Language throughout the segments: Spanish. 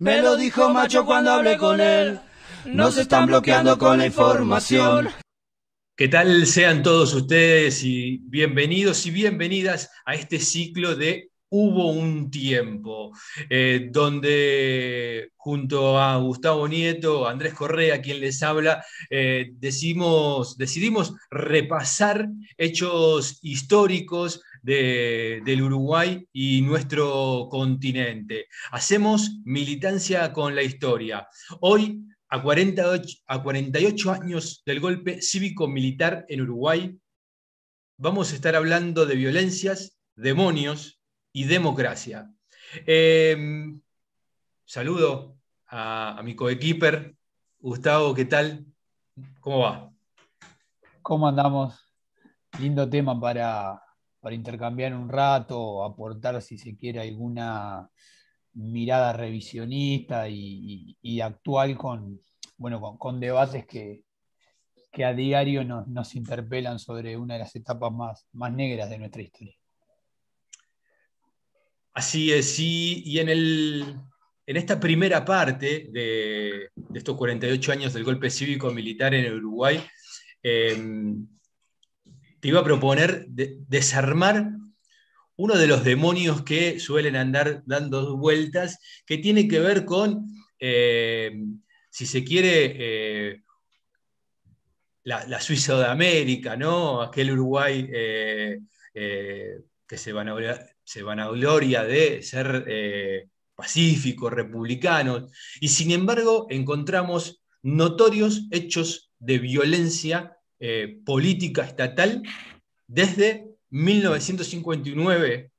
Me lo dijo Macho cuando hablé con él. Nos están bloqueando con la información. ¿Qué tal sean todos ustedes y bienvenidos y bienvenidas a este ciclo de Hubo un tiempo, eh, donde junto a Gustavo Nieto, Andrés Correa, quien les habla, eh, decimos, decidimos repasar hechos históricos de, del Uruguay y nuestro continente. Hacemos militancia con la historia. Hoy, a 48, a 48 años del golpe cívico-militar en Uruguay, vamos a estar hablando de violencias, demonios y democracia. Em, saludo a, a mi coequiper, Gustavo, ¿qué tal? ¿Cómo va? ¿Cómo andamos? Lindo tema para para intercambiar un rato, aportar si se quiere alguna mirada revisionista y, actual con, bueno, con, debates que, a diario nos, interpelan sobre una de las etapas más, más negras de nuestra historia. Así es, y, en, en, esta primera parte de, estos 48 años del golpe cívico-militar en Uruguay, eh, te iba a proponer desarmar uno de los demonios que suelen andar dando vueltas, que tiene que ver con, eh, si se quiere, eh, la, Suiza de América, ¿no? aquel Uruguay eh, que se a se gloria de ser pacífico, republicano, y sin embargo encontramos notorios hechos de violencia eh, política estatal desde 1959,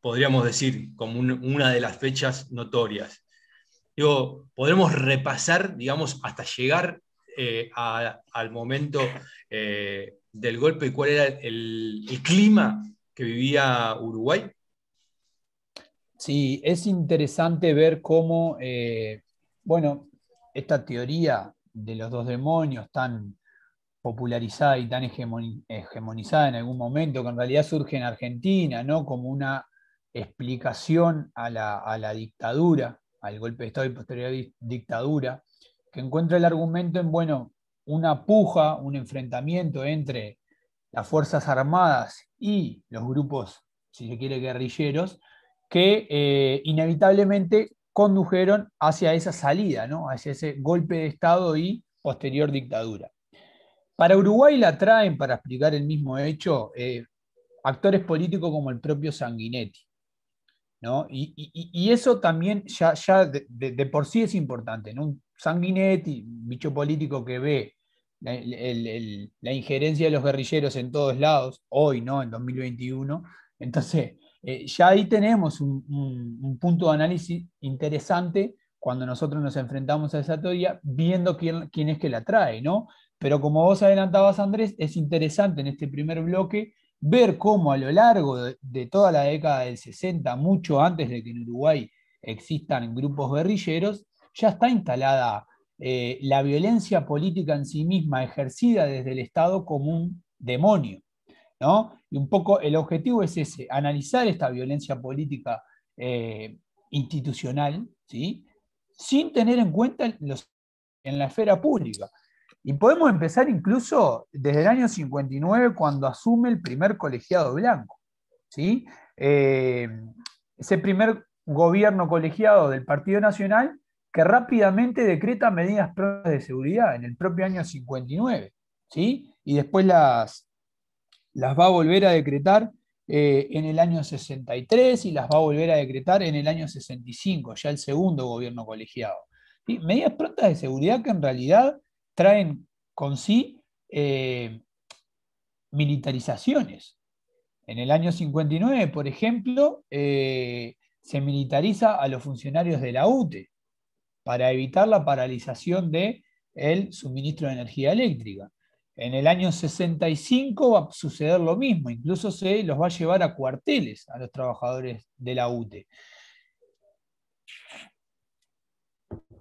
podríamos decir, como una de las fechas notorias. Digo, podremos repasar, digamos, hasta llegar eh, al momento eh, del golpe y cuál era el, clima que vivía Uruguay. Sí, es interesante ver cómo, bueno, esta teoría de los dos demonios tan popularizada y tan hegemonizada en algún momento, que en realidad surge en Argentina, ¿no? Como una explicación a la, dictadura, al golpe de Estado y posterior dictadura, que encuentra el argumento en, bueno, una puja, un enfrentamiento entre las Fuerzas Armadas y los grupos, si se quiere, guerrilleros, que eh, inevitablemente condujeron hacia esa salida, ¿no? hacia ese golpe de Estado y posterior dictadura. Para Uruguay la traen, para explicar el mismo hecho, eh, actores políticos como el propio Sanguinetti. Y, eso también ya, de, por sí es importante. Un Sanguinetti, bicho político que ve la, injerencia de los guerrilleros en todos lados, hoy, ¿no? en 2021. Entonces, eh, ya ahí tenemos un, punto de análisis interesante cuando nosotros nos enfrentamos a esa teoría, viendo quién, es que la trae, ¿no? Pero como vos adelantabas, Andrés, es interesante en este primer bloque ver cómo a lo largo de, toda la década del 60, mucho antes de que en Uruguay existan grupos guerrilleros, ya está instalada eh, la violencia política en sí misma ejercida desde el Estado como un demonio. Y un poco el objetivo es ese, analizar esta violencia política eh, institucional, ¿sí? sin tener en cuenta los, en la esfera pública. Y podemos empezar incluso desde el año 59, cuando asume el primer colegiado blanco. ¿sí? Eh, ese primer gobierno colegiado del Partido Nacional que rápidamente decreta medidas prontas de seguridad en el propio año 59. ¿sí? Y después las, las va a volver a decretar eh, en el año 63 y las va a volver a decretar en el año 65, ya el segundo gobierno colegiado. Medidas prontas de seguridad que en realidad traen con sí eh, militarizaciones. En el año 59, por ejemplo, eh, se militariza a los funcionarios de la UTE para evitar la paralización del suministro de energía eléctrica. En el año 65 va a suceder lo mismo, incluso se los va a llevar a cuarteles a los trabajadores de la UTE.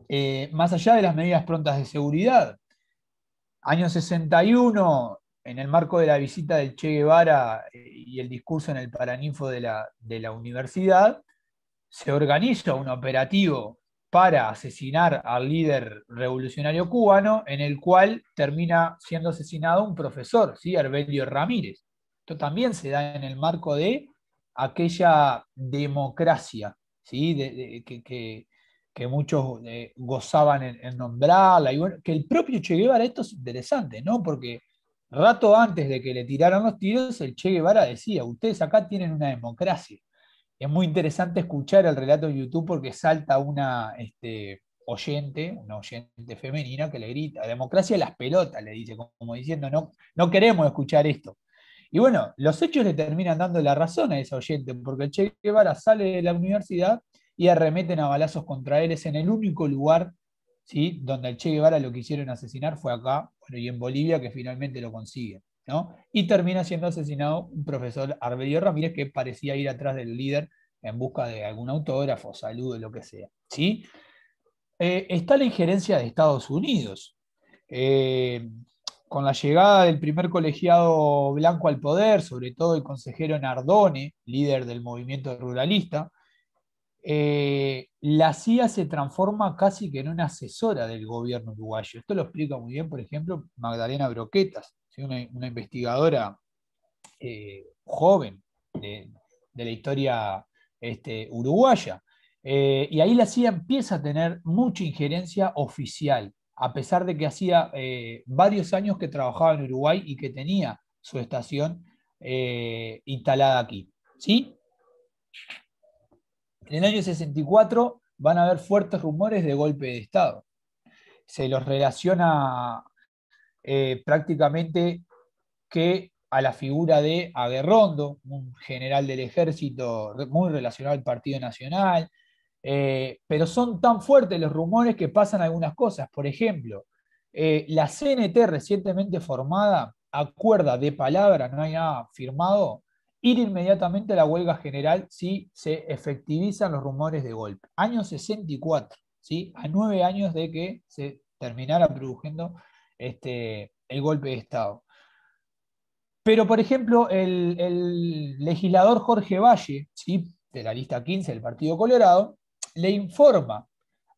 Eh, más allá de las medidas prontas de seguridad, Año 61, en el marco de la visita del Che Guevara eh, y el discurso en el Paraninfo de la, universidad, se organiza un operativo para asesinar al líder revolucionario cubano, en el cual termina siendo asesinado un profesor, ¿sí? Arbelio Ramírez. Esto también se da en el marco de aquella democracia ¿sí? que, que, que muchos eh, gozaban en, nombrarla, que el propio Che Guevara, esto es interesante, ¿no? Porque rato antes de que le tiraran los tiros, el Che Guevara decía, ustedes acá tienen una democracia. Es muy interesante escuchar el relato de YouTube porque salta una este, oyente, una oyente femenina que le grita, democracia las pelotas, le dice, como diciendo, no, no queremos escuchar esto. Y bueno, los hechos le terminan dando la razón a esa oyente, porque el Che Guevara sale de la universidad y arremeten a balazos contra él. en el único lugar ¿sí? donde el Che Guevara lo quisieron asesinar, fue acá y en Bolivia que finalmente lo consiguen. ¿no? Y termina siendo asesinado un profesor Arbelio Ramírez que parecía ir atrás del líder en busca de algún autógrafo, saludo, lo que sea. ¿sí? Eh, está la injerencia de Estados Unidos. Eh, con la llegada del primer colegiado blanco al poder, sobre todo el consejero Nardone, líder del movimiento ruralista, eh, la CIA se transforma casi que en una asesora del gobierno uruguayo. Esto lo explica muy bien, por ejemplo, Magdalena Broquetas, una, investigadora eh, joven de, la historia este, uruguaya. Eh, y ahí la CIA empieza a tener mucha injerencia oficial, a pesar de que hacía varios años que trabajaba en Uruguay y que tenía su estación instalada aquí. ¿Sí? En el año 64 van a haber fuertes rumores de golpe de Estado. Se los relaciona eh, prácticamente que a la figura de Aguerrondo, un general del ejército muy relacionado al Partido Nacional, eh, pero son tan fuertes los rumores que pasan algunas cosas. Por ejemplo, eh, la CNT recientemente formada acuerda de palabra, no hay firmado, ir inmediatamente a la huelga general si se efectivizan los rumores de golpe. Año 64, ¿sí? a nueve años de que se terminara produciendo este, el golpe de Estado. Pero, por ejemplo, el, legislador Jorge Valle, ¿sí? de la lista 15 del Partido Colorado, le informa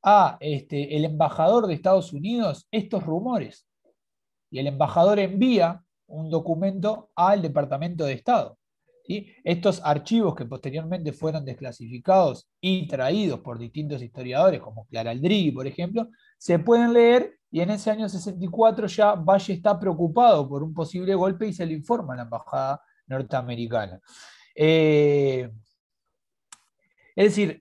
a este, el embajador de Estados Unidos estos rumores. Y el embajador envía un documento al Departamento de Estado. Estos archivos que posteriormente fueron desclasificados y traídos por distintos historiadores, como Clara Claraldrí, por ejemplo, se pueden leer y en ese año 64 ya Valle está preocupado por un posible golpe y se le informa a la embajada norteamericana. Eh, es decir,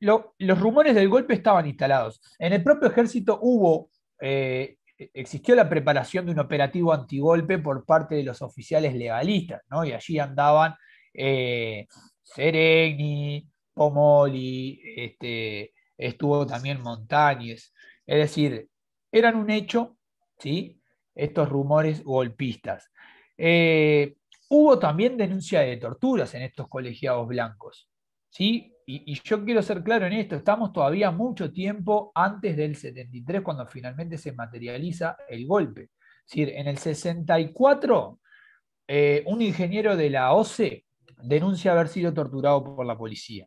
los rumores del golpe estaban instalados. En el propio ejército hubo eh, eh, existió la preparación de un operativo antigolpe por parte de los oficiales legalistas, ¿no? Y allí andaban eh, Sereni, Pomoli, este, estuvo también Montañez. Es decir, eran un hecho, ¿sí? Estos rumores golpistas. Eh, hubo también denuncia de torturas en estos colegiados blancos, ¿sí? y, yo quiero ser claro en esto, estamos todavía mucho tiempo antes del 73 cuando finalmente se materializa el golpe. Es decir, en el 64, eh, un ingeniero de la OCE denuncia haber sido torturado por la policía.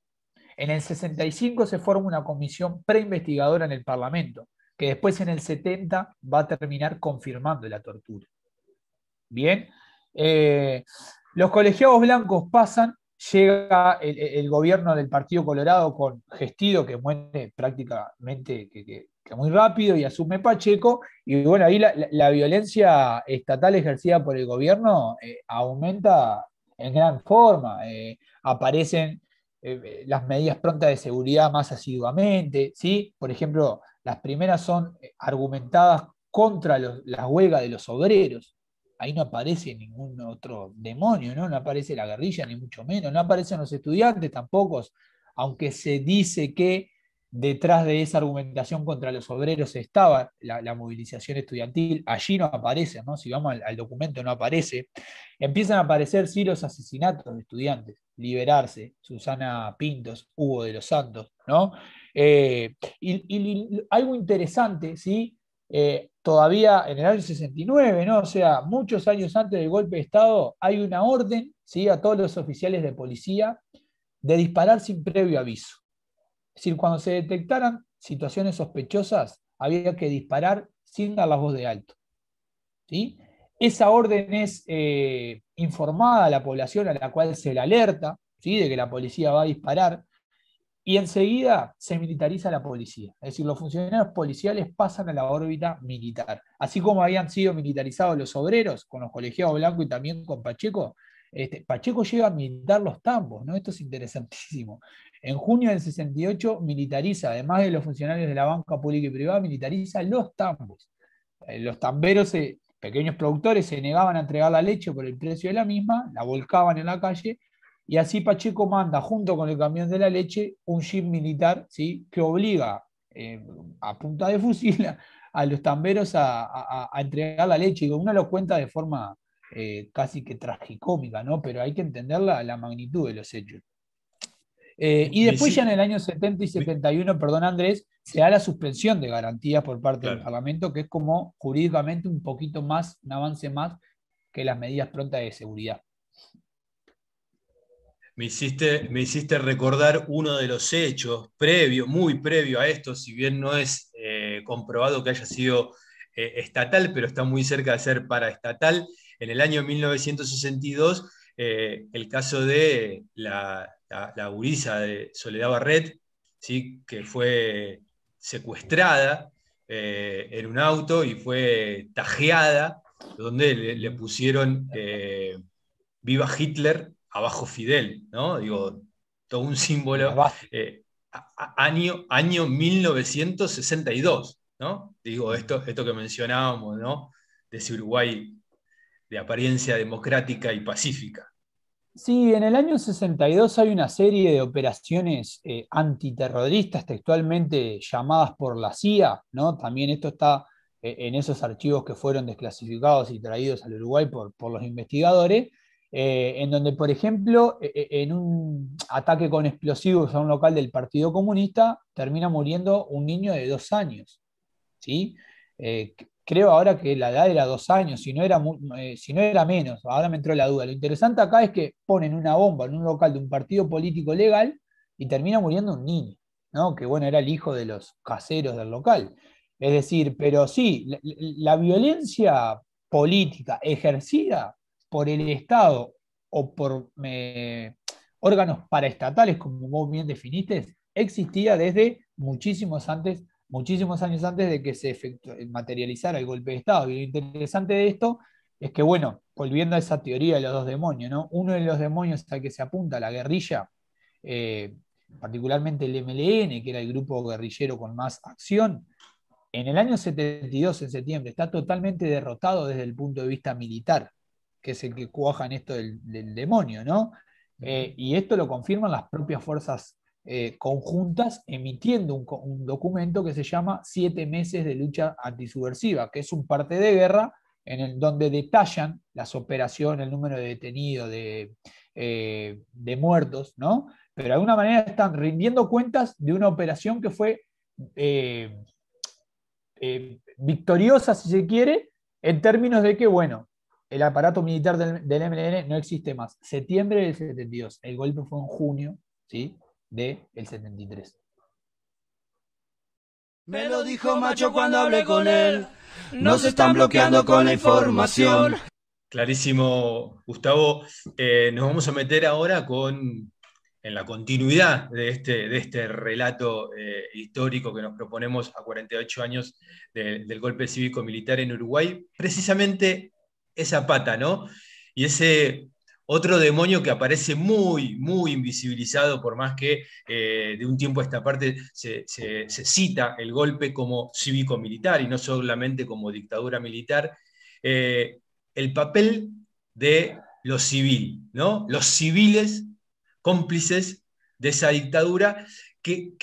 En el 65 se forma una comisión preinvestigadora en el Parlamento, que después en el 70 va a terminar confirmando la tortura. Bien, eh, los colegiados blancos pasan llega el, gobierno del Partido Colorado con Gestido, que muere prácticamente que, muy rápido, y asume Pacheco, y bueno, ahí la, violencia estatal ejercida por el gobierno eh, aumenta en gran forma, eh, aparecen eh, las medidas prontas de seguridad más asiduamente, ¿sí? Por ejemplo, las primeras son argumentadas contra la las huelgas de los obreros, ahí no aparece ningún otro demonio, ¿no? No aparece la guerrilla, ni mucho menos, no aparecen los estudiantes tampoco, aunque se dice que detrás de esa argumentación contra los obreros estaba la, movilización estudiantil, allí no aparece, ¿no? si vamos al, documento no aparece, empiezan a aparecer sí los asesinatos de estudiantes, liberarse, Susana Pintos, Hugo de los Santos, ¿no? Eh, y, algo interesante, ¿sí? Eh, todavía en el año 69, ¿no? o sea, muchos años antes del golpe de Estado, hay una orden ¿sí? a todos los oficiales de policía de disparar sin previo aviso. Es decir, cuando se detectaran situaciones sospechosas, había que disparar sin dar la voz de alto. ¿sí? Esa orden es eh, informada a la población a la cual se le alerta ¿sí? de que la policía va a disparar. Y enseguida se militariza la policía. Es decir, los funcionarios policiales pasan a la órbita militar. Así como habían sido militarizados los obreros con los colegiados blancos y también con Pacheco, este, Pacheco llega a militar los tambos, ¿no? Esto es interesantísimo. En junio del 68 militariza, además de los funcionarios de la banca pública y privada, militariza los tambos. Eh, los tamberos, eh, pequeños productores, se negaban a entregar la leche por el precio de la misma, la volcaban en la calle y así Pacheco manda, junto con el camión de la leche, un jeep militar ¿sí? que obliga eh, a punta de fusil a, los tamberos a, entregar la leche. Y uno lo cuenta de forma eh, casi que tragicómica, ¿no? pero hay que entender la, magnitud de los hechos. Eh, y después ya en el año 70 y 71, perdón Andrés, se da la suspensión de garantías por parte del Parlamento, que es como jurídicamente un poquito más, un avance más que las medidas prontas de seguridad me hiciste, me hiciste recordar uno de los hechos previo, muy previo a esto, si bien no es eh, comprobado que haya sido eh, estatal, pero está muy cerca de ser paraestatal. En el año 1962, eh, el caso de la, la, de Soledad Barret, ¿sí? que fue secuestrada en un auto y fue tajeada, donde le pusieron Viva Hitler abajo Fidel, ¿no? Digo, todo un símbolo. Eh, año, año 1962, ¿no? Digo, esto, esto que mencionábamos, ¿no? De ese Uruguay de apariencia democrática y pacífica. Sí, en el año 62 hay una serie de operaciones eh, antiterroristas textualmente llamadas por la CIA, ¿no? También esto está eh, en esos archivos que fueron desclasificados y traídos al Uruguay por, por los investigadores, eh, en donde, por ejemplo, e, e, en un ataque con explosivos a un local del Partido Comunista, termina muriendo un niño de dos años. ¿sí? Eh, creo ahora que la edad era dos años, si no era, eh, si no era menos, ahora me entró la duda. Lo interesante acá es que ponen una bomba en un local de un partido político legal y termina muriendo un niño, ¿no? que bueno, era el hijo de los caseros del local. Es decir, pero sí, la violencia política ejercida por el Estado o por eh, órganos paraestatales, como vos bien definiste, existía desde muchísimos antes, muchísimos años antes de que se materializara el golpe de Estado. Y lo interesante de esto es que, bueno, volviendo a esa teoría de los dos demonios, Uno de los demonios al que se apunta, la guerrilla, eh, particularmente el MLN, que era el grupo guerrillero con más acción, en el año 72, en septiembre, está totalmente derrotado desde el punto de vista militar que es el que cuaja en esto del, demonio, ¿no? Eh, y esto lo confirman las propias fuerzas eh, conjuntas emitiendo un, documento que se llama Siete meses de lucha antisubversiva, que es un parte de guerra en el, donde detallan las operaciones, el número de detenidos, de, eh, de muertos, ¿no? Pero de alguna manera están rindiendo cuentas de una operación que fue victoriosa, si se quiere, en términos de que, bueno, el aparato militar del, del, MLN no existe más. Septiembre del 72. El golpe fue en junio ¿sí? del 73. Me lo dijo Macho cuando hablé con él. Nos están bloqueando con la información. Clarísimo, Gustavo. Eh, nos vamos a meter ahora en la continuidad de este, de este relato eh, histórico que nos proponemos a 48 años del golpe cívico-militar en Uruguay, precisamente esa pata, ¿no? Y ese otro demonio que aparece muy, muy invisibilizado, por más que eh, de un tiempo a esta parte se, cita el golpe como cívico-militar y no solamente como dictadura militar, eh, el papel de lo civil, ¿no? Los civiles cómplices de esa dictadura que,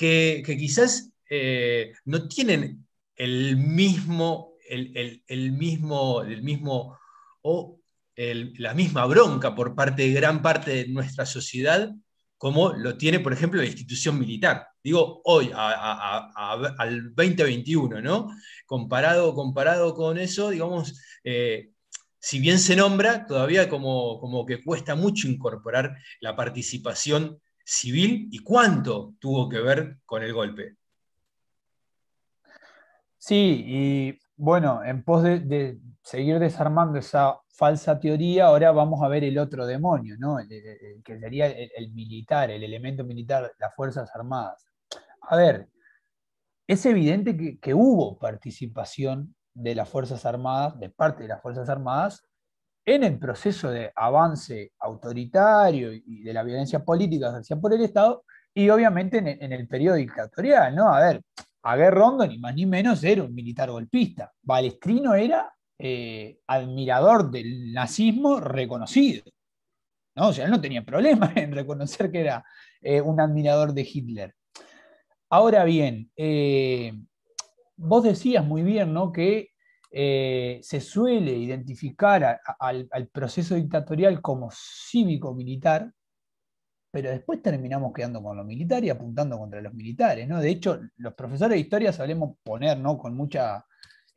quizás eh, no tienen el mismo, el mismo, el mismo o la misma bronca por parte de gran parte de nuestra sociedad como lo tiene, por ejemplo, la institución militar. Digo, hoy, al 2021, ¿no? Comparado, comparado con eso, digamos, eh, si bien se nombra, todavía como, como que cuesta mucho incorporar la participación civil y cuánto tuvo que ver con el golpe. Sí, y bueno, en pos de, seguir desarmando esa falsa teoría, ahora vamos a ver el otro demonio, ¿no? que sería el, militar, el elemento militar, las Fuerzas Armadas. A ver, es evidente que, hubo participación de las Fuerzas Armadas, de parte de las Fuerzas Armadas, en el proceso de avance autoritario y de la violencia política hacía por el Estado, y obviamente en, el periodo dictatorial, ¿no? A ver, Aguerrondo, ni más ni menos, era un militar golpista. Balestrino era eh, admirador del nazismo reconocido. ¿no? O sea, él no tenía problema en reconocer que era eh, un admirador de Hitler. Ahora bien, eh, vos decías muy bien ¿no? que se suele identificar al, proceso dictatorial como cívico-militar, pero después terminamos quedando con los militares y apuntando contra los militares, ¿no? De hecho, los profesores de historia solemos poner, Con mucha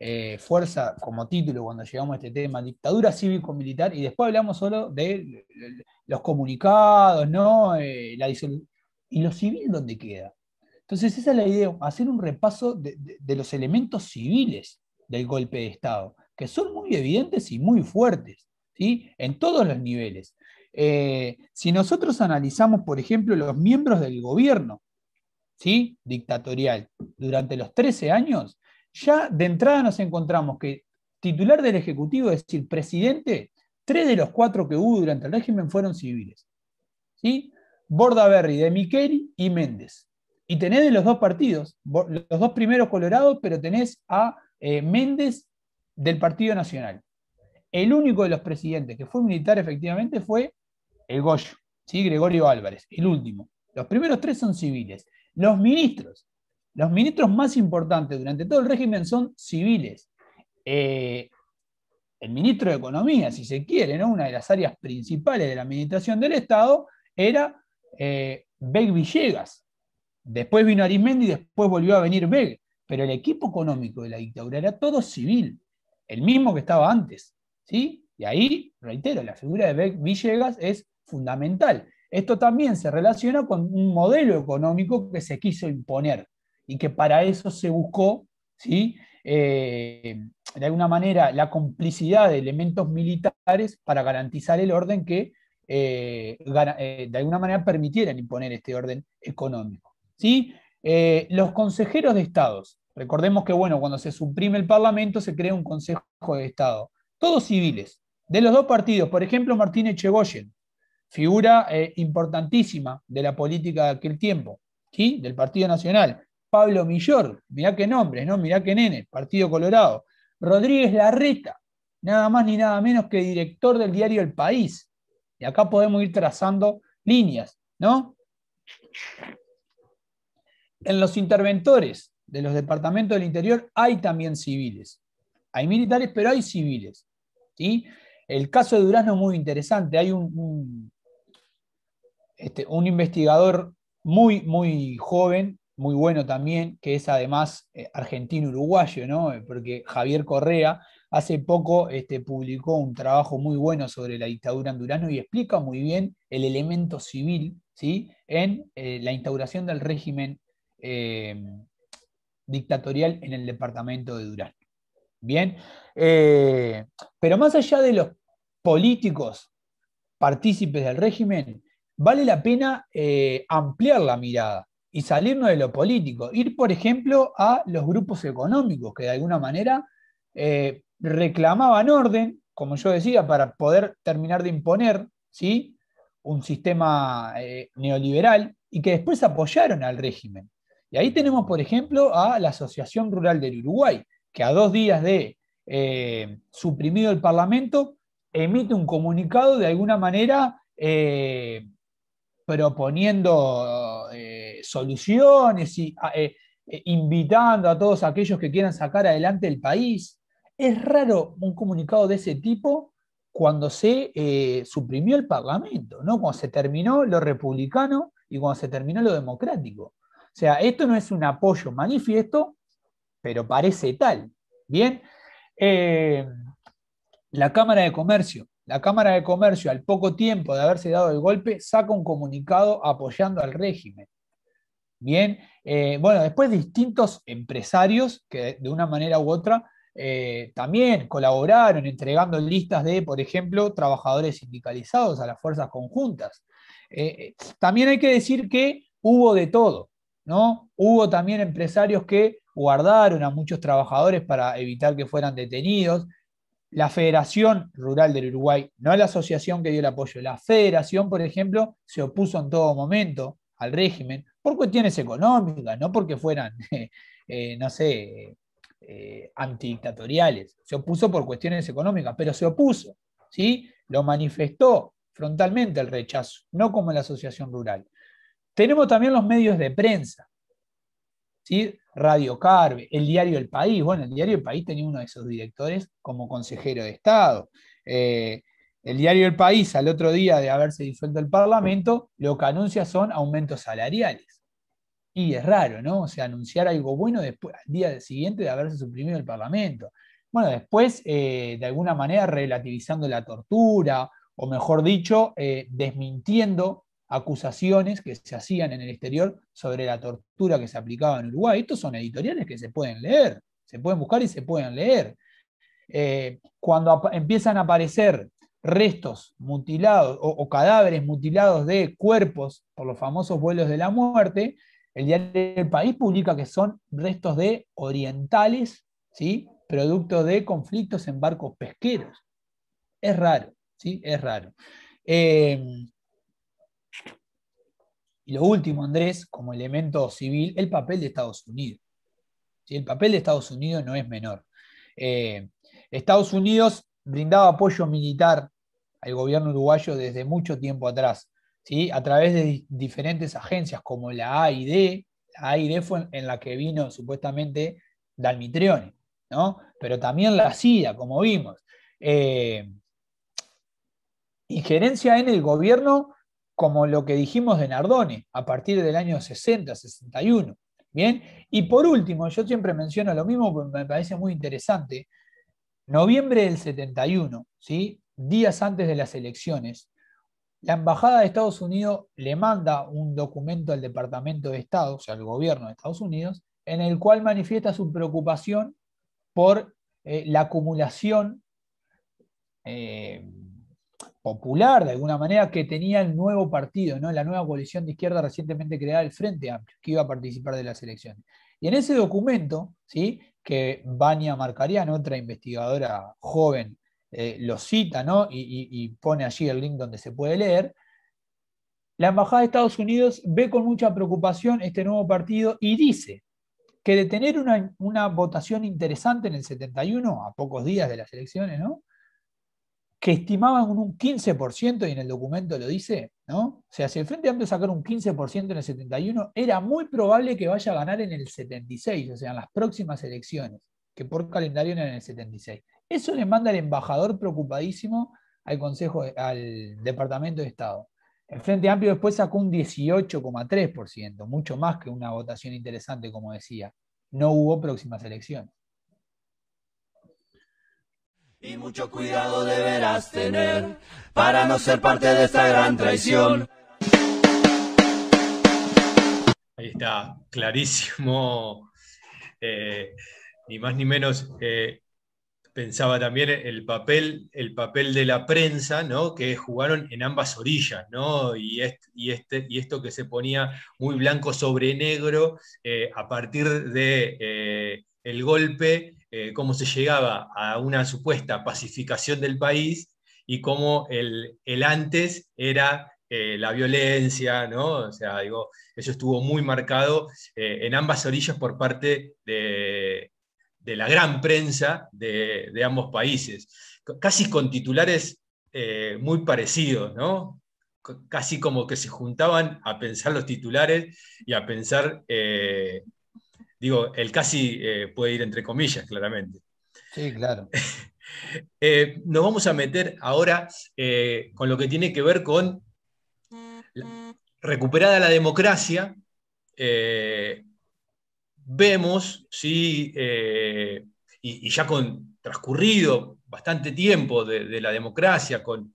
eh, fuerza como título cuando llegamos a este tema, dictadura cívico-militar, y después hablamos solo de los comunicados, ¿no? Eh, ¿Y lo civil dónde queda? Entonces esa es la idea, hacer un repaso de, los elementos civiles del golpe de Estado, que son muy evidentes y muy fuertes, ¿sí? En todos los niveles. Eh, si nosotros analizamos, por ejemplo, los miembros del gobierno ¿sí? dictatorial durante los 13 años, ya de entrada nos encontramos que titular del Ejecutivo, es decir, presidente, tres de los cuatro que hubo durante el régimen fueron civiles. ¿sí? Bordaberry, de Miquel y Méndez. Y tenés de los dos partidos, los dos primeros colorados, pero tenés a eh, Méndez del Partido Nacional. El único de los presidentes que fue militar efectivamente fue el Goyo, Gregorio Álvarez, el último. Los primeros tres son civiles. Los ministros, los ministros más importantes durante todo el régimen son civiles. Eh, el ministro de Economía, si se quiere, una de las áreas principales de la administración del Estado, era eh, Beck Villegas. Después vino Arismendi y después volvió a venir Beg. Pero el equipo económico de la dictadura era todo civil, el mismo que estaba antes. ¿sí? Y ahí, reitero, la figura de Beg Villegas es fundamental. Esto también se relaciona con un modelo económico que se quiso imponer y que para eso se buscó, ¿sí? Eh, de alguna manera, la complicidad de elementos militares para garantizar el orden que eh, eh, de alguna manera permitieran imponer este orden económico. ¿sí? los consejeros de estados, recordemos que bueno, cuando se suprime el parlamento se crea un consejo de estado, todos civiles, de los dos partidos, por ejemplo Martín Echegoyen, figura importantísima de la política de aquel tiempo, ¿sí? del Partido Nacional, Pablo Millor, mirá qué nombres, ¿no? mirá qué nene, Partido Colorado. Rodríguez Larreta, nada más ni nada menos que director del diario El País. Y acá podemos ir trazando líneas, ¿no? En los interventores de los departamentos del interior hay también civiles. Hay militares, pero hay civiles. ¿sí? El caso de Durazno es muy interesante. Hay un, un este, investigador muy, muy joven muy bueno también, que es además eh, argentino-uruguayo, ¿no? Eh, porque Javier Correa hace poco este, publicó un trabajo muy bueno sobre la dictadura en Durano y explica muy bien el elemento civil ¿sí? en eh, la instauración del régimen dictatorial en el departamento de Durán. Bien, pero más allá de los políticos partícipes del régimen, vale la pena ampliar la mirada y salirnos de lo político. Ir, por ejemplo, a los grupos económicos que de alguna manera eh, reclamaban orden, como yo decía, para poder terminar de imponer ¿sí? un sistema eh, neoliberal y que después apoyaron al régimen. Y ahí tenemos, por ejemplo, a la Asociación Rural del Uruguay, que a dos días de eh, suprimido el Parlamento, emite un comunicado de alguna manera proponiendo soluciones y eh, eh, invitando a todos aquellos que quieran sacar adelante el país. Es raro un comunicado de ese tipo cuando se eh, suprimió el Parlamento, ¿no? cuando se terminó lo republicano y cuando se terminó lo democrático. O sea, esto no es un apoyo manifiesto, pero parece tal. Bien, la Cámara de Comercio. La Cámara de Comercio, al poco tiempo de haberse dado el golpe, saca un comunicado apoyando al régimen. Bien, eh, bueno, después distintos empresarios que de una manera u otra eh, también colaboraron entregando listas de, por ejemplo, trabajadores sindicalizados a las fuerzas conjuntas. Eh, también hay que decir que hubo de todo, ¿no? Hubo también empresarios que guardaron a muchos trabajadores para evitar que fueran detenidos. La Federación Rural del Uruguay, no la asociación que dio el apoyo, la Federación, por ejemplo, se opuso en todo momento al régimen por cuestiones económicas, no porque fueran, eh, eh, no sé, eh, antidictatoriales. Se opuso por cuestiones económicas, pero se opuso, ¿sí? Lo manifestó frontalmente el rechazo, no como la asociación rural. Tenemos también los medios de prensa, ¿sí? Radio Carve, el diario El País. Bueno, el diario El País tenía uno de esos directores como consejero de Estado. El diario El País, al otro día de haberse disuelto el Parlamento, lo que anuncia son aumentos salariales. Y es raro, ¿no? O sea, anunciar algo bueno después, al día siguiente de haberse suprimido el Parlamento. Bueno, después, eh, de alguna manera, relativizando la tortura, o mejor dicho, eh, desmintiendo acusaciones que se hacían en el exterior sobre la tortura que se aplicaba en Uruguay. Estos son editoriales que se pueden leer, se pueden buscar y se pueden leer. Eh, cuando empiezan a aparecer restos mutilados o, cadáveres mutilados de cuerpos por los famosos vuelos de la muerte, el diario El País publica que son restos de orientales, ¿sí? producto de conflictos en barcos pesqueros. Es raro, ¿sí? es raro. Em, y lo último, Andrés, como elemento civil, el papel de Estados Unidos. El papel de Estados Unidos no es menor. Eh, Estados Unidos brindaba apoyo militar el gobierno uruguayo desde mucho tiempo atrás, ¿sí? a través de diferentes agencias como la AID. La AID fue en la que vino supuestamente Dalmitrione, ¿no? pero también la CIA, como vimos. Eh, injerencia en el gobierno como lo que dijimos de Nardone, a partir del año 60, 61. Bien, y por último, yo siempre menciono lo mismo porque me parece muy interesante. Noviembre del 71, ¿sí? días antes de las elecciones, la Embajada de Estados Unidos le manda un documento al Departamento de Estado, o sea, al gobierno de Estados Unidos, en el cual manifiesta su preocupación por eh, la acumulación eh, popular, de alguna manera, que tenía el nuevo partido, ¿no? la nueva coalición de izquierda recientemente creada, el Frente Amplio, que iba a participar de las elecciones. Y en ese documento, ¿sí? que Vania Marcariano, otra investigadora joven eh, lo cita y, pone allí el link donde se puede leer. La Embajada de Estados Unidos ve con mucha preocupación este nuevo partido y dice que de tener una, votación interesante en el 71, a pocos días de las elecciones, que estimaban un 15%, y en el documento lo dice, ¿no? O sea, si el Frente Amplio sacar un 15% en el 71, era muy probable que vaya a ganar en el 76, o sea, en las próximas elecciones, que por calendario eran en el 76. Eso le manda el embajador preocupadísimo al Consejo, al Departamento de Estado. El Frente Amplio después sacó un 18,3%, mucho más que una votación interesante, como decía. No hubo próximas elecciones. Y mucho cuidado deberás tener para no ser parte de esta gran traición. Ahí está, clarísimo. Eh, ni más ni menos eh, pensaba también el papel, el papel de la prensa, ¿no? que jugaron en ambas orillas, ¿no? y, este, y, esto que se ponía muy blanco sobre negro eh, a partir de... Eh, el golpe, eh, cómo se llegaba a una supuesta pacificación del país y cómo el, el antes era la violencia, ¿no? O sea, digo, eso estuvo muy marcado en ambas orillas por parte de, de la gran prensa de, ambos países, casi con titulares eh, muy parecidos, ¿no? casi como que se juntaban a pensar los titulares y a pensar, eh, digo, el casi eh, puede ir entre comillas, claramente. Sí, claro. nos vamos a meter ahora con lo que tiene que ver con recuperada la democracia, vemos, ¿sí? Eh, y, ya con transcurrido bastante tiempo de, la democracia, con,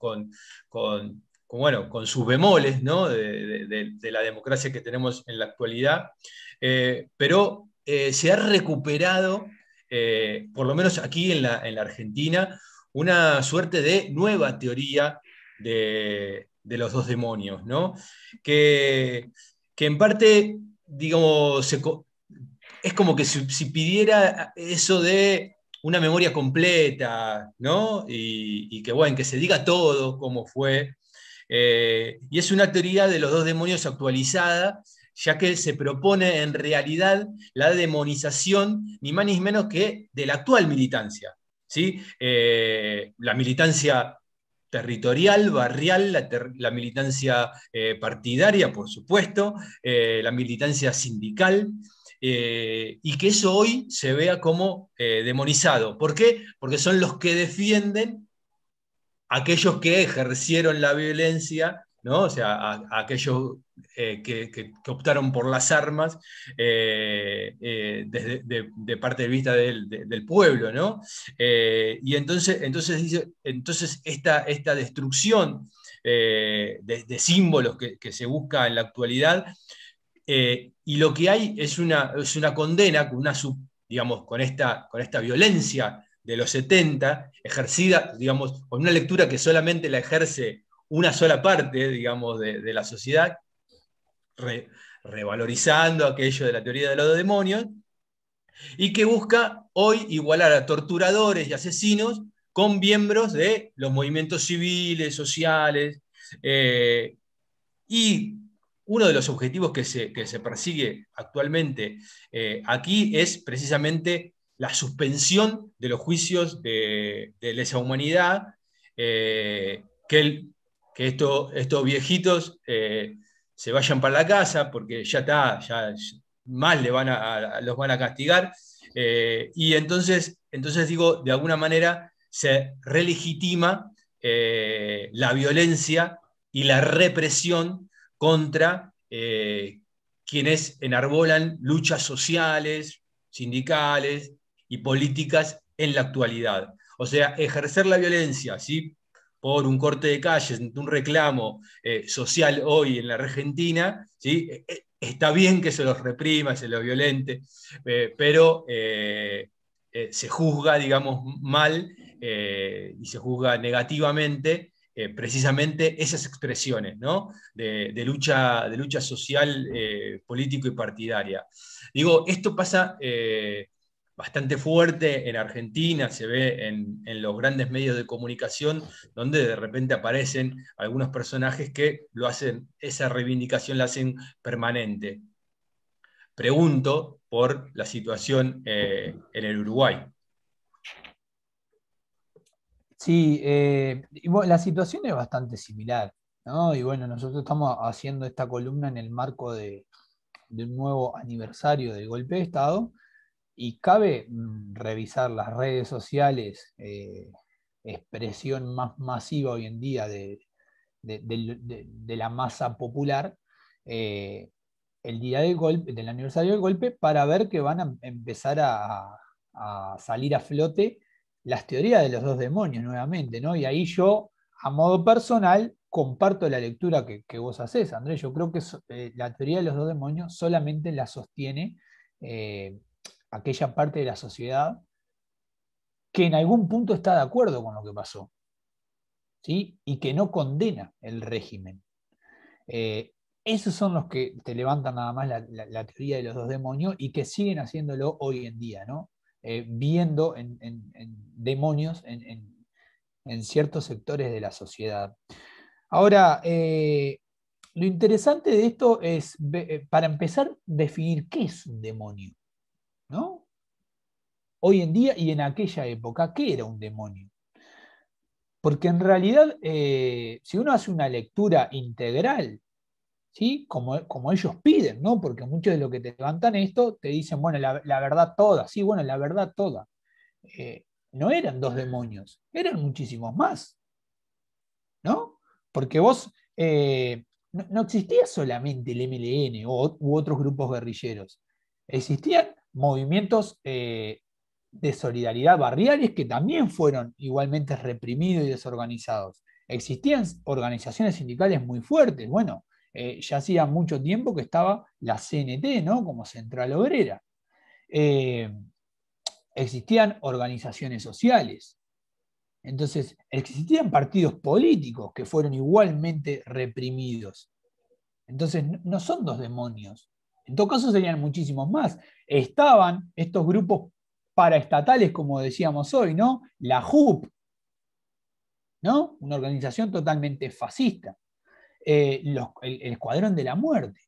bueno, con sus bemoles de, la democracia que tenemos en la actualidad, eh, pero eh, se ha recuperado, por lo menos aquí en la, Argentina, una suerte de nueva teoría de, los dos demonios, que, que en parte digamos, se, es como que si, pidiera eso de una memoria completa, ¿no? Y, que, que se diga todo cómo fue. Eh, y es una teoría de los dos demonios actualizada, ya que se propone en realidad la demonización, ni más ni menos que de la actual militancia, ¿sí? Eh, la militancia territorial, barrial, la, militancia eh, partidaria, por supuesto, la militancia sindical, eh, y que eso hoy se vea como eh, demonizado. ¿Por qué? Porque son los que defienden a aquellos que ejercieron la violencia, ¿no? o sea, aquellos eh, que, optaron por las armas de, parte de vista del, pueblo. ¿no? y entonces, entonces, dice, entonces esta, esta destrucción de, símbolos que, se busca en la actualidad, eh, y lo que hay es una, es una condena, una digamos, con, esta, con esta violencia de los 70, ejercida, digamos, con una lectura que solamente la ejerce una sola parte, digamos, de, la sociedad, revalorizando aquello de la teoría de los demonios, y que busca hoy igualar a torturadores y asesinos con miembros de los movimientos civiles, sociales, eh, y uno de los objetivos que se, persigue actualmente eh, aquí es precisamente la suspensión de los juicios de, lesa humanidad, eh, que, que esto, estos viejitos eh, se vayan para la casa porque ya está, ya más le van a, los van a castigar. y entonces, entonces digo, de alguna manera se relegitima la violencia y la represión contra eh, quienes enarbolan luchas sociales, sindicales y políticas en la actualidad. O sea, ejercer la violencia ¿sí? por un corte de calles, un reclamo eh, social hoy en la Argentina, ¿sí? Eh, está bien que se los reprima, se los violente, pero se juzga, digamos, mal y se juzga negativamente eh, precisamente esas expresiones ¿no? de, lucha, de lucha social, eh, político y partidaria. Digo, esto pasa eh, bastante fuerte en Argentina, se ve en, en, los grandes medios de comunicación, donde de repente aparecen algunos personajes que lo hacen, esa reivindicación la hacen permanente. Pregunto por la situación en el Uruguay. Sí, eh, la situación es bastante similar, ¿no? Y bueno, nosotros estamos haciendo esta columna en el marco de, un nuevo aniversario del golpe de Estado y cabe mm, revisar las redes sociales, eh, expresión más masiva hoy en día de, la masa popular. Eh, el día del golpe, del aniversario del golpe, para ver que van a empezar a salir a flote las teorías de los dos demonios nuevamente, ¿no? Y ahí yo, a modo personal, comparto la lectura que, vos haces, Andrés. Yo creo que eh, la teoría de los dos demonios solamente la sostiene eh, aquella parte de la sociedad que en algún punto está de acuerdo con lo que pasó ¿sí? y que no condena el régimen. Eh, esos son los que te levantan nada más la, teoría de los dos demonios y que siguen haciéndolo hoy en día, ¿no? Eh, viendo en, demonios en, ciertos sectores de la sociedad. Ahora, eh, lo interesante de esto es, eh, para empezar, definir qué es un demonio. Hoy en día y en aquella época, ¿qué era un demonio? Porque en realidad, si uno hace una lectura integral como, como, ellos piden, ¿no? Porque muchos de los que te levantan esto te dicen, bueno, la, verdad toda, sí, bueno, la verdad toda. Eh, no eran dos demonios, eran muchísimos más, ¿no? Porque vos eh, no, existía solamente el MLN u otros grupos guerrilleros, existían movimientos eh, de solidaridad barriales que también fueron igualmente reprimidos y desorganizados. Existían organizaciones sindicales muy fuertes, bueno, eh, ya hacía mucho tiempo que estaba la CNT, ¿no? Como central obrera. Eh, existían organizaciones sociales. Entonces, existían partidos políticos que fueron igualmente reprimidos. Entonces, no son dos demonios. En todo caso, serían muchísimos más. Estaban estos grupos paraestatales, como decíamos hoy, ¿no? La JUP, ¿no? Una organización totalmente fascista. Eh, los, el, Escuadrón de la Muerte,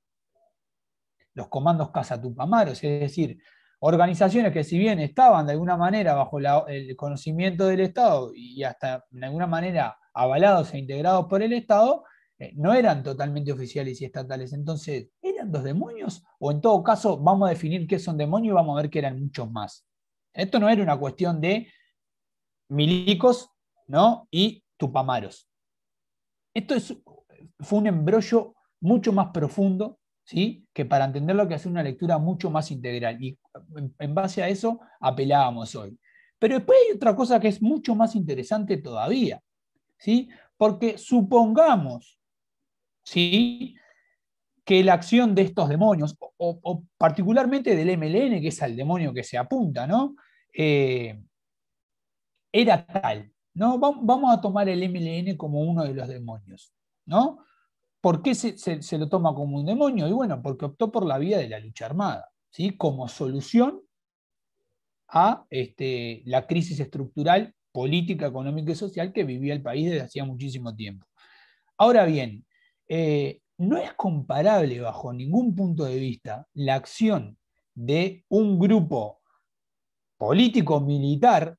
los comandos Tupamaros, es decir, organizaciones que si bien estaban de alguna manera bajo el conocimiento del Estado y hasta de alguna manera avalados e integrados por el Estado, eh, no eran totalmente oficiales y estatales. Entonces, ¿eran dos demonios? O en todo caso, vamos a definir qué son demonios y vamos a ver que eran muchos más. Esto no era una cuestión de milicos ¿no? y tupamaros. Esto es fue un embrollo mucho más profundo, ¿sí? que para entenderlo hay que hacer una lectura mucho más integral. Y en base a eso apelábamos hoy. Pero después hay otra cosa que es mucho más interesante todavía, ¿sí? porque supongamos ¿sí? que la acción de estos demonios, o, particularmente del MLN, que es al demonio que se apunta, ¿no? Eh, era tal. ¿no? Vamos a tomar el MLN como uno de los demonios. ¿no? ¿Por qué se, lo toma como un demonio? Y bueno, porque optó por la vía de la lucha armada, ¿sí? como solución a este, la crisis estructural, política, económica y social que vivía el país desde hacía muchísimo tiempo. Ahora bien, eh, no es comparable bajo ningún punto de vista la acción de un grupo político militar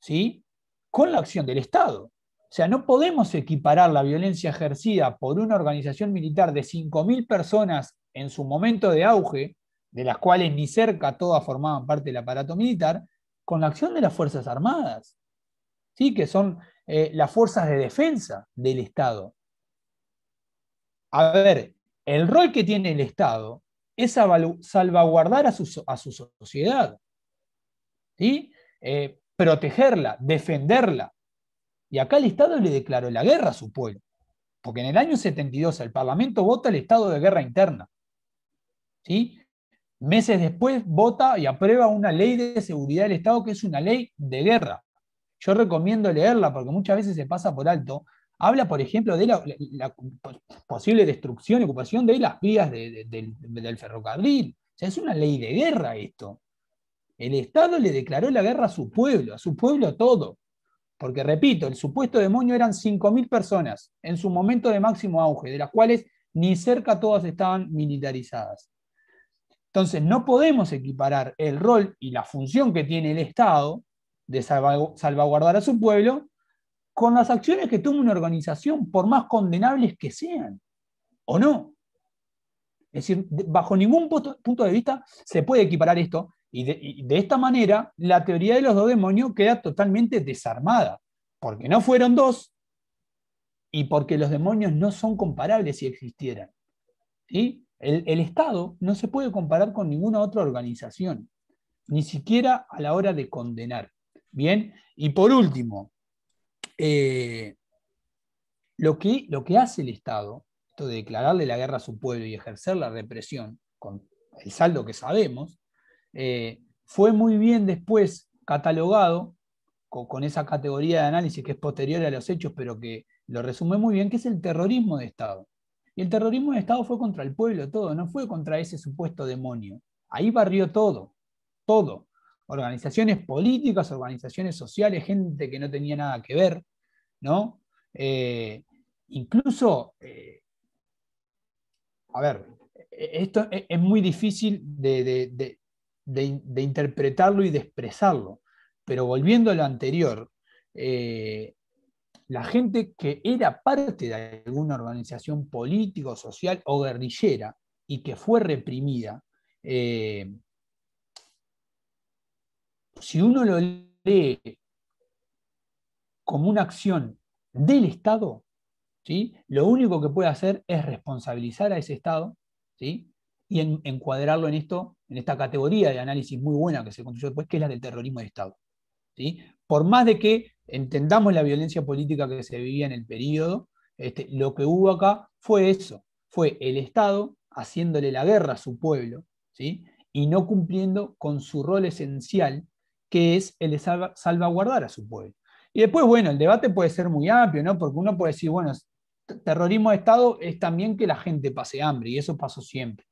¿sí? con la acción del Estado. O sea, no podemos equiparar la violencia ejercida por una organización militar de 5.000 personas en su momento de auge, de las cuales ni cerca todas formaban parte del aparato militar, con la acción de las Fuerzas Armadas, ¿sí? que son eh, las fuerzas de defensa del Estado. A ver, el rol que tiene el Estado es salvaguardar a su, a su sociedad, eh, protegerla, defenderla, y acá el Estado le declaró la guerra a su pueblo, porque en el año 72 el Parlamento vota el estado de guerra interna. ¿sí? Meses después vota y aprueba una ley de seguridad del Estado que es una ley de guerra. Yo recomiendo leerla porque muchas veces se pasa por alto. Habla, por ejemplo, de la, posible destrucción y ocupación de las vías del ferrocarril. O sea, es una ley de guerra esto. El Estado le declaró la guerra a su pueblo, a su pueblo todo. Porque repito, el supuesto demonio eran 5.000 personas en su momento de máximo auge, de las cuales ni cerca todas estaban militarizadas. Entonces, no podemos equiparar el rol y la función que tiene el Estado de salvaguardar a su pueblo con las acciones que toma una organización, por más condenables que sean, ¿o no? Es decir, bajo ningún punto de vista se puede equiparar esto. Y de, esta manera, la teoría de los dos demonios queda totalmente desarmada, porque no fueron dos y porque los demonios no son comparables si existieran. ¿Sí? El, Estado no se puede comparar con ninguna otra organización, ni siquiera a la hora de condenar. Bien, y por último, eh, lo, que, lo que hace el Estado, esto de declararle la guerra a su pueblo y ejercer la represión, con el saldo que sabemos, eh, fue muy bien después catalogado con, esa categoría de análisis que es posterior a los hechos, pero que lo resume muy bien, que es el terrorismo de Estado. Y el terrorismo de Estado fue contra el pueblo todo, no fue contra ese supuesto demonio. Ahí barrió todo, todo. Organizaciones políticas, organizaciones sociales, gente que no tenía nada que ver, ¿no? Eh, incluso, eh, a ver, e-, esto e-, es, muy difícil de de, interpretarlo y de expresarlo. Pero volviendo a lo anterior, eh, la gente que era parte de alguna organización política, social o guerrillera y que fue reprimida, eh, si uno lo lee como una acción del Estado, ¿sí? lo único que puede hacer es responsabilizar a ese Estado ¿sí? y encuadrarlo en esto, en esta categoría de análisis muy buena que se construyó después, que es la del terrorismo de Estado. ¿sí? Por más de que entendamos la violencia política que se vivía en el periodo, este, lo que hubo acá fue eso, fue el Estado haciéndole la guerra a su pueblo, ¿sí? y no cumpliendo con su rol esencial, que es el de salvaguardar a su pueblo. Y después, bueno, el debate puede ser muy amplio, ¿no? Porque uno puede decir, bueno, terrorismo de Estado es también que la gente pase hambre, y eso pasó siempre.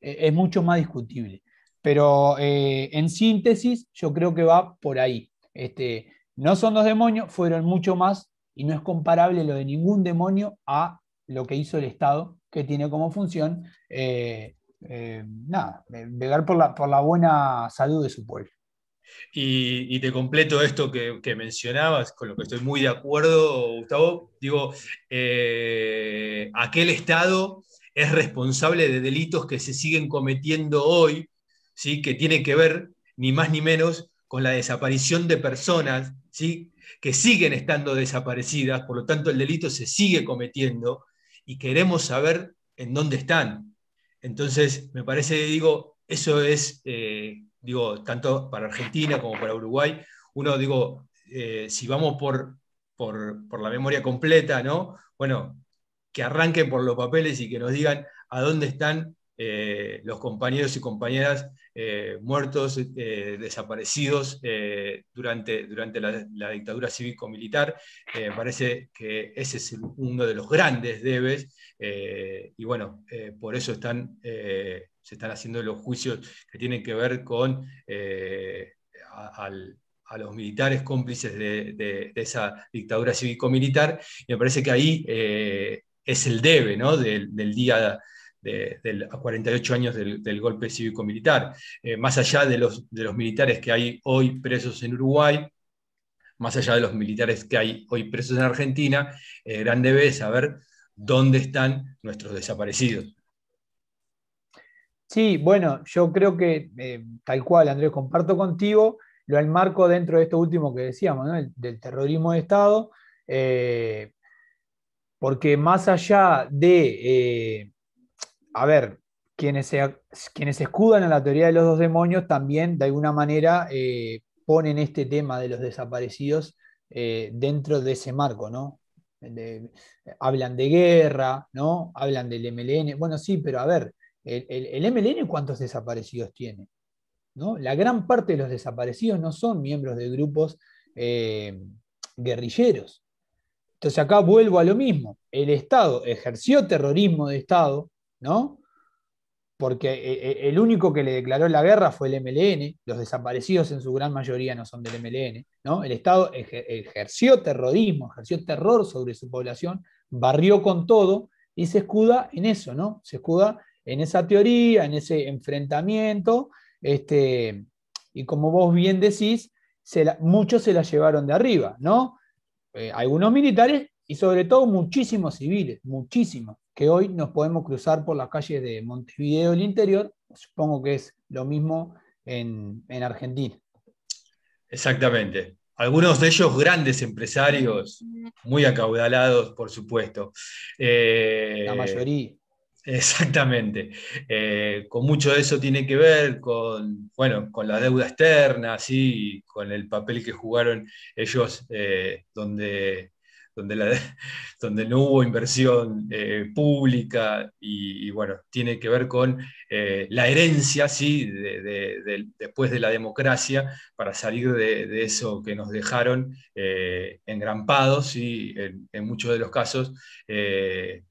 Eh, es mucho más discutible. Pero eh, en síntesis, yo creo que va por ahí. Este, no son dos demonios, fueron mucho más y no es comparable lo de ningún demonio a lo que hizo el Estado, que tiene como función eh, nada, velar por la, por la buena salud de su pueblo. Y, te completo esto que, mencionabas, con lo que estoy muy de acuerdo, Gustavo. Digo, aquel Estado es responsable de delitos que se siguen cometiendo hoy, ¿sí? que tiene que ver ni más ni menos con la desaparición de personas ¿sí? que siguen estando desaparecidas, por lo tanto el delito se sigue cometiendo y queremos saber en dónde están. Entonces, me parece, digo, eso es, eh, digo, tanto para Argentina como para Uruguay, uno, digo, eh, si vamos por, por, por, la memoria completa, ¿no? Bueno, que arranquen por los papeles y que nos digan a dónde están eh, los compañeros y compañeras eh, muertos, eh, desaparecidos durante, durante la, dictadura cívico-militar. Me parece que ese es uno de los grandes debes y bueno, por eso están, se están haciendo los juicios que tienen que ver con a, los militares cómplices de, esa dictadura cívico-militar. me parece que ahí es el debe del, día de, del, a 48 años del, golpe cívico-militar. Eh, más allá de los, de los militares que hay hoy presos en Uruguay, más allá de los militares que hay hoy presos en Argentina, el eh, gran debe es saber dónde están nuestros desaparecidos. Sí, bueno, yo creo que eh, tal cual, Andrés, comparto contigo, lo enmarco dentro de esto último que decíamos, del terrorismo de Estado porque más allá de, eh, a ver, quienes quienes escudan a la teoría de los dos demonios también de alguna manera eh, ponen este tema de los desaparecidos eh, dentro de ese marco, ¿no? hablan de guerra, ¿no? Hablan del MLN. Bueno, sí, pero a ver, el, MLN cuántos desaparecidos tiene? La gran parte de los desaparecidos no son miembros de grupos guerrilleros, entonces acá vuelvo a lo mismo. El Estado ejerció terrorismo de Estado, ¿no? Porque eh, eh, el único que le declaró la guerra fue el MLN, los desaparecidos en su gran mayoría no son del MLN, ¿no? El Estado ejerció terrorismo, ejerció terror sobre su población, barrió con todo y se escuda en eso, ¿no? Se escuda en esa teoría, en ese enfrentamiento, este, y como vos bien decís, muchos se la llevaron de arriba, ¿no? Eh, algunos militares y sobre todo muchísimos civiles, muchísimos, que hoy nos podemos cruzar por las calles de Montevideo, el interior, supongo que es lo mismo en, en Argentina. Exactamente. Algunos de ellos grandes empresarios, muy acaudalados, por supuesto. Eh, la mayoría. Exactamente. Eh, con mucho de eso tiene que ver con, bueno, con la deuda externa, y con el papel que jugaron ellos, eh, donde donde, no hubo inversión eh, pública y, bueno, tiene que ver con eh, la herencia, sí, después de la democracia, para salir de, eso que nos dejaron eh, engrampados en, muchos de los casos,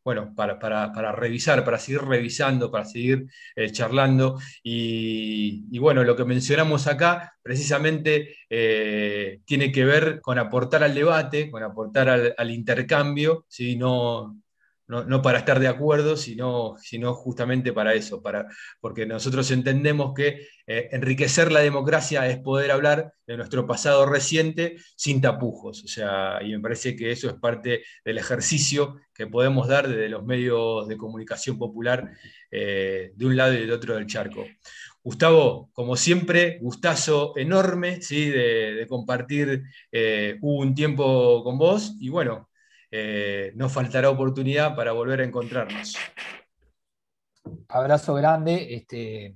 bueno, para, revisar, para seguir revisando, para seguir charlando. y bueno, lo que mencionamos acá precisamente eh, tiene que ver con aportar al debate, con aportar al, intercambio, no, para estar de acuerdo, sino, sino justamente para eso, para, porque nosotros entendemos que eh, enriquecer la democracia es poder hablar de nuestro pasado reciente sin tapujos, o sea, y me parece que eso es parte del ejercicio que podemos dar desde los medios de comunicación popular eh, de un lado y del otro del charco. Gustavo, como siempre, gustazo enorme ¿sí? de, compartir eh, un tiempo con vos y bueno, eh, nos faltará oportunidad para volver a encontrarnos. Abrazo grande, este,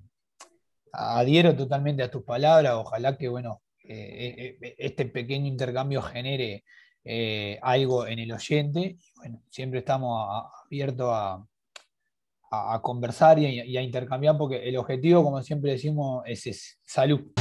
adhiero totalmente a tus palabras, ojalá que bueno, eh, este pequeño intercambio genere algo en el oyente. Bueno, siempre estamos abiertos a, a, conversar y a, intercambiar, porque el objetivo, como siempre decimos, es Salud.